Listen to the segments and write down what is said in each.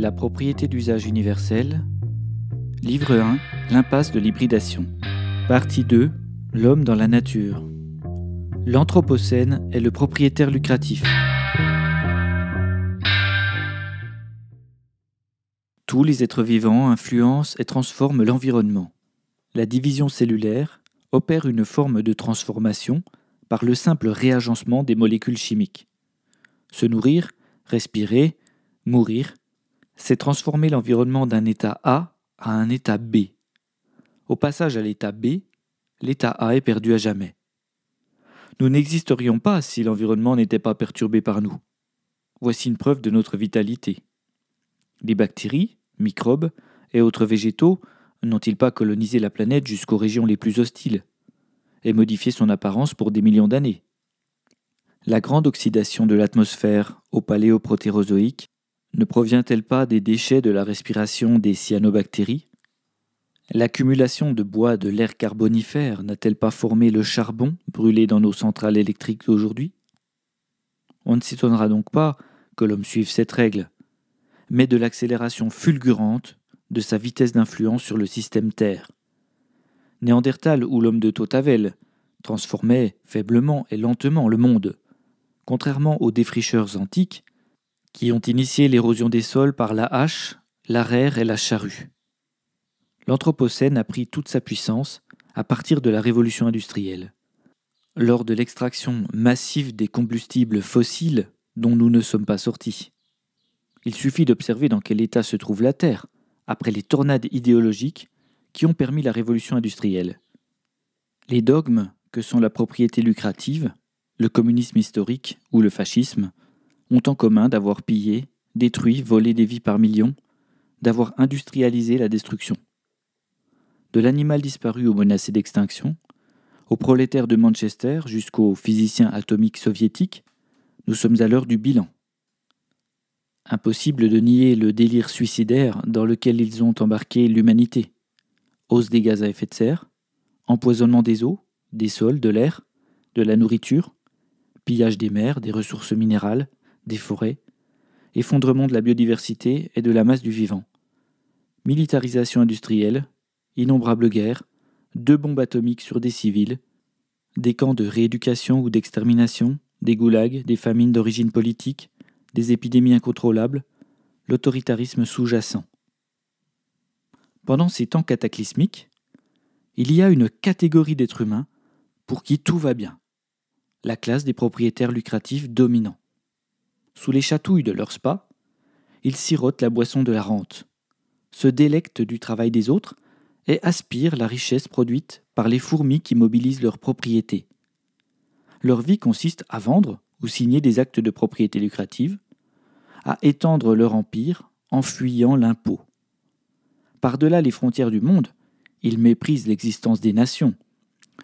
La propriété d'usage universel. Livre 1. L'impasse de l'hybridation. Partie 2. L'homme dans la nature. L'Anthropocène est le propriétaire lucratif. Tous les êtres vivants influencent et transforment l'environnement. La division cellulaire opère une forme de transformation par le simple réagencement des molécules chimiques. Se nourrir, respirer, mourir c'est transformer l'environnement d'un état A à un état B. Au passage à l'état B, l'état A est perdu à jamais. Nous n'existerions pas si l'environnement n'était pas perturbé par nous. Voici une preuve de notre vitalité. Les bactéries, microbes et autres végétaux n'ont-ils pas colonisé la planète jusqu'aux régions les plus hostiles et modifié son apparence pour des millions d'années La grande oxydation de l'atmosphère au paléoprotérozoïque ne provient-elle pas des déchets de la respiration des cyanobactéries L'accumulation de bois de l'air carbonifère n'a-t-elle pas formé le charbon brûlé dans nos centrales électriques d'aujourd'hui On ne s'étonnera donc pas que l'homme suive cette règle, mais de l'accélération fulgurante de sa vitesse d'influence sur le système Terre. Néandertal ou l'homme de Totavel transformait faiblement et lentement le monde. Contrairement aux défricheurs antiques, qui ont initié l'érosion des sols par la hache, l'arère et la charrue. L'Anthropocène a pris toute sa puissance à partir de la révolution industrielle. Lors de l'extraction massive des combustibles fossiles dont nous ne sommes pas sortis. Il suffit d'observer dans quel état se trouve la Terre après les tornades idéologiques qui ont permis la révolution industrielle. Les dogmes que sont la propriété lucrative, le communisme historique ou le fascisme ont en commun d'avoir pillé, détruit, volé des vies par millions, d'avoir industrialisé la destruction. De l'animal disparu aux menacés d'extinction, aux prolétaires de Manchester jusqu'aux physiciens atomiques soviétiques, nous sommes à l'heure du bilan. Impossible de nier le délire suicidaire dans lequel ils ont embarqué l'humanité. Hausse des gaz à effet de serre, empoisonnement des eaux, des sols, de l'air, de la nourriture, pillage des mers, des ressources minérales, des forêts, effondrement de la biodiversité et de la masse du vivant, militarisation industrielle, innombrables guerres, deux bombes atomiques sur des civils, des camps de rééducation ou d'extermination, des goulags, des famines d'origine politique, des épidémies incontrôlables, l'autoritarisme sous-jacent. Pendant ces temps cataclysmiques, il y a une catégorie d'êtres humains pour qui tout va bien, la classe des propriétaires lucratifs dominants. Sous les chatouilles de leur spa, ils sirotent la boisson de la rente, se délectent du travail des autres et aspirent la richesse produite par les fourmis qui mobilisent leurs propriétés. Leur vie consiste à vendre ou signer des actes de propriété lucrative, à étendre leur empire en fuyant l'impôt. Par-delà les frontières du monde, ils méprisent l'existence des nations,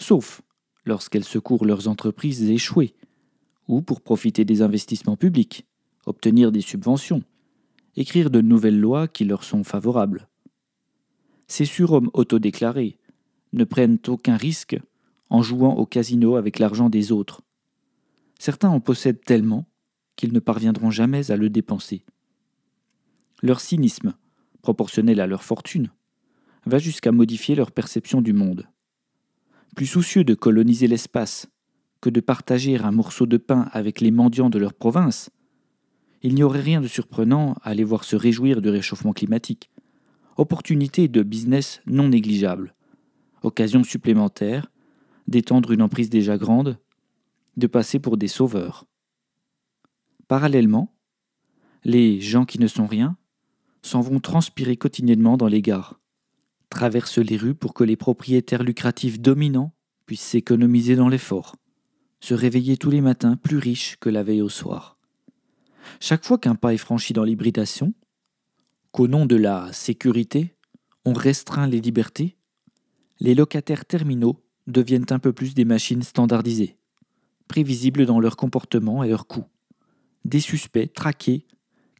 sauf lorsqu'elles secourent leurs entreprises échouées ou pour profiter des investissements publics, obtenir des subventions, écrire de nouvelles lois qui leur sont favorables. Ces surhommes autodéclarés ne prennent aucun risque en jouant au casino avec l'argent des autres. Certains en possèdent tellement qu'ils ne parviendront jamais à le dépenser. Leur cynisme, proportionnel à leur fortune, va jusqu'à modifier leur perception du monde. Plus soucieux de coloniser l'espace que de partager un morceau de pain avec les mendiants de leur province, il n'y aurait rien de surprenant à les voir se réjouir du réchauffement climatique. Opportunité de business non négligeable. Occasion supplémentaire d'étendre une emprise déjà grande, de passer pour des sauveurs. Parallèlement, les gens qui ne sont rien s'en vont transpirer quotidiennement dans les gares, traversent les rues pour que les propriétaires lucratifs dominants puissent s'économiser dans l'effort se réveiller tous les matins plus riche que la veille au soir. Chaque fois qu'un pas est franchi dans l'hybridation, qu'au nom de la sécurité, on restreint les libertés, les locataires terminaux deviennent un peu plus des machines standardisées, prévisibles dans leur comportement et leur coût, des suspects traqués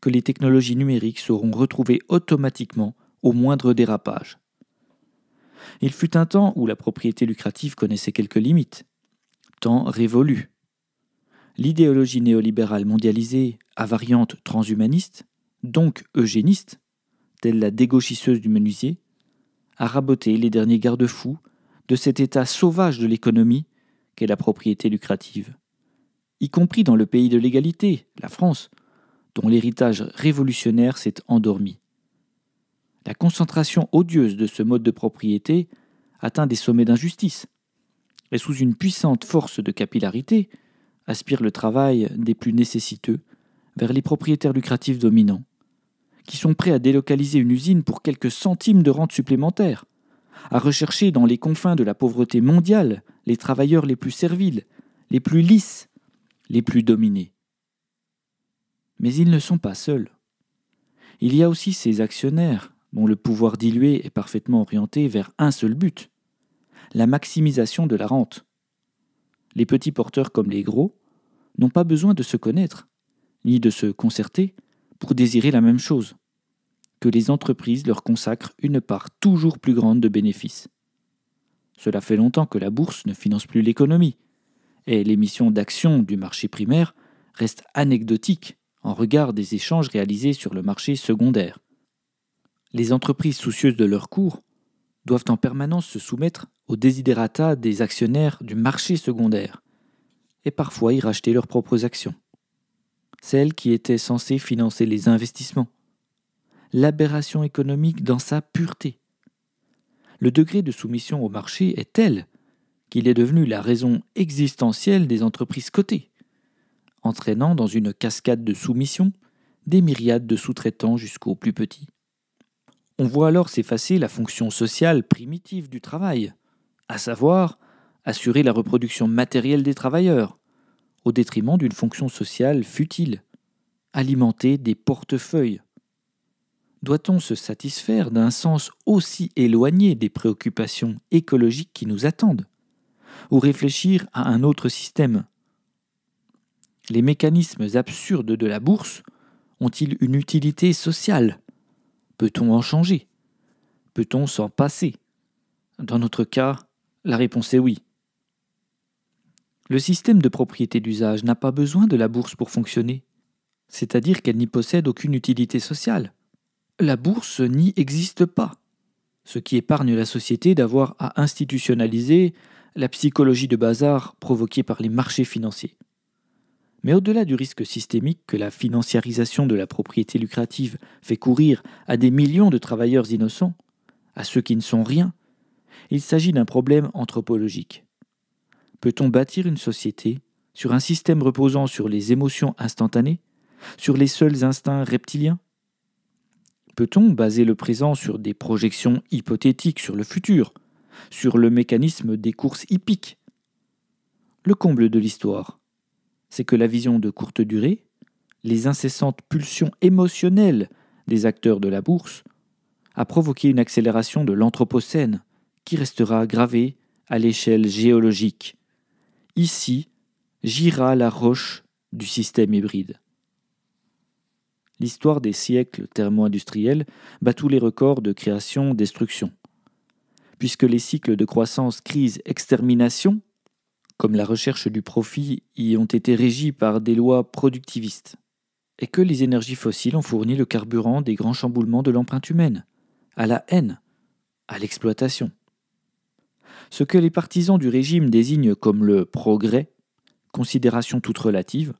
que les technologies numériques sauront retrouver automatiquement au moindre dérapage. Il fut un temps où la propriété lucrative connaissait quelques limites, temps révolu. L'idéologie néolibérale mondialisée, à variante transhumaniste, donc eugéniste, telle la dégauchisseuse du menuisier, a raboté les derniers garde-fous de cet état sauvage de l'économie qu'est la propriété lucrative, y compris dans le pays de l'égalité, la France, dont l'héritage révolutionnaire s'est endormi. La concentration odieuse de ce mode de propriété atteint des sommets d'injustice et sous une puissante force de capillarité, aspire le travail des plus nécessiteux vers les propriétaires lucratifs dominants, qui sont prêts à délocaliser une usine pour quelques centimes de rente supplémentaire, à rechercher dans les confins de la pauvreté mondiale les travailleurs les plus serviles, les plus lisses, les plus dominés. Mais ils ne sont pas seuls. Il y a aussi ces actionnaires dont le pouvoir dilué est parfaitement orienté vers un seul but, la maximisation de la rente. Les petits porteurs comme les gros n'ont pas besoin de se connaître, ni de se concerter, pour désirer la même chose, que les entreprises leur consacrent une part toujours plus grande de bénéfices. Cela fait longtemps que la bourse ne finance plus l'économie, et l'émission d'actions du marché primaire reste anecdotique en regard des échanges réalisés sur le marché secondaire. Les entreprises soucieuses de leur cours doivent en permanence se soumettre aux désiderata des actionnaires du marché secondaire, et parfois y racheter leurs propres actions, celles qui étaient censées financer les investissements. L'aberration économique dans sa pureté. Le degré de soumission au marché est tel qu'il est devenu la raison existentielle des entreprises cotées, entraînant dans une cascade de soumission des myriades de sous-traitants jusqu'aux plus petits. On voit alors s'effacer la fonction sociale primitive du travail, à savoir assurer la reproduction matérielle des travailleurs, au détriment d'une fonction sociale futile, alimenter des portefeuilles. Doit-on se satisfaire d'un sens aussi éloigné des préoccupations écologiques qui nous attendent Ou réfléchir à un autre système Les mécanismes absurdes de la bourse ont-ils une utilité sociale Peut-on en changer Peut-on s'en passer Dans notre cas, la réponse est oui. Le système de propriété d'usage n'a pas besoin de la bourse pour fonctionner, c'est-à-dire qu'elle n'y possède aucune utilité sociale. La bourse n'y existe pas, ce qui épargne la société d'avoir à institutionnaliser la psychologie de bazar provoquée par les marchés financiers. Mais au-delà du risque systémique que la financiarisation de la propriété lucrative fait courir à des millions de travailleurs innocents, à ceux qui ne sont rien, il s'agit d'un problème anthropologique. Peut-on bâtir une société sur un système reposant sur les émotions instantanées, sur les seuls instincts reptiliens Peut-on baser le présent sur des projections hypothétiques sur le futur, sur le mécanisme des courses hippiques Le comble de l'histoire c'est que la vision de courte durée, les incessantes pulsions émotionnelles des acteurs de la bourse, a provoqué une accélération de l'Anthropocène qui restera gravée à l'échelle géologique. Ici gira la roche du système hybride. L'histoire des siècles thermo-industriels bat tous les records de création-destruction. Puisque les cycles de croissance, crise, extermination comme la recherche du profit, y ont été régies par des lois productivistes, et que les énergies fossiles ont fourni le carburant des grands chamboulements de l'empreinte humaine, à la haine, à l'exploitation. Ce que les partisans du régime désignent comme le progrès, considération toute relative,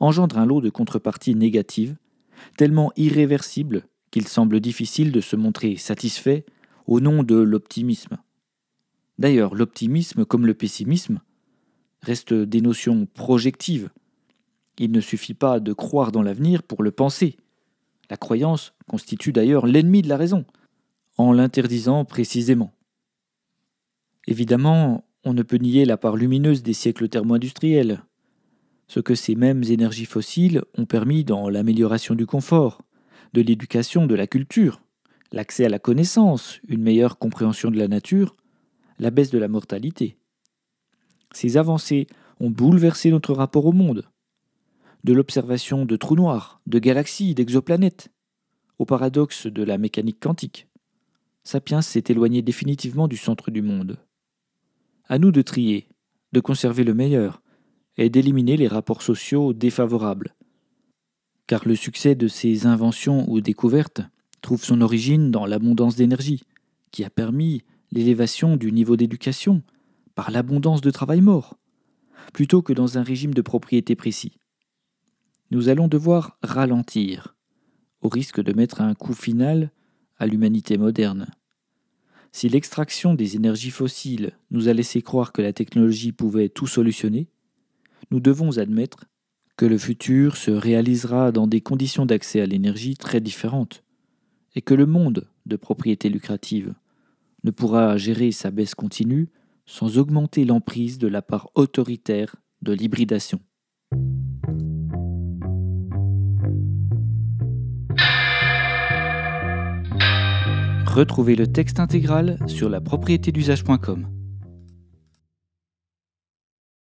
engendre un lot de contreparties négatives, tellement irréversibles qu'il semble difficile de se montrer satisfait au nom de l'optimisme. D'ailleurs, l'optimisme comme le pessimisme restent des notions projectives. Il ne suffit pas de croire dans l'avenir pour le penser. La croyance constitue d'ailleurs l'ennemi de la raison, en l'interdisant précisément. Évidemment, on ne peut nier la part lumineuse des siècles thermo-industriels, ce que ces mêmes énergies fossiles ont permis dans l'amélioration du confort, de l'éducation, de la culture, l'accès à la connaissance, une meilleure compréhension de la nature, la baisse de la mortalité. Ces avancées ont bouleversé notre rapport au monde. De l'observation de trous noirs, de galaxies, d'exoplanètes, au paradoxe de la mécanique quantique, Sapiens s'est éloigné définitivement du centre du monde. À nous de trier, de conserver le meilleur, et d'éliminer les rapports sociaux défavorables. Car le succès de ces inventions ou découvertes trouve son origine dans l'abondance d'énergie, qui a permis l'élévation du niveau d'éducation, par l'abondance de travail mort, plutôt que dans un régime de propriété précis. Nous allons devoir ralentir, au risque de mettre un coup final à l'humanité moderne. Si l'extraction des énergies fossiles nous a laissé croire que la technologie pouvait tout solutionner, nous devons admettre que le futur se réalisera dans des conditions d'accès à l'énergie très différentes, et que le monde de propriété lucrative ne pourra gérer sa baisse continue sans augmenter l'emprise de la part autoritaire de l'hybridation. Retrouvez le texte intégral sur la propriété d'usage.com.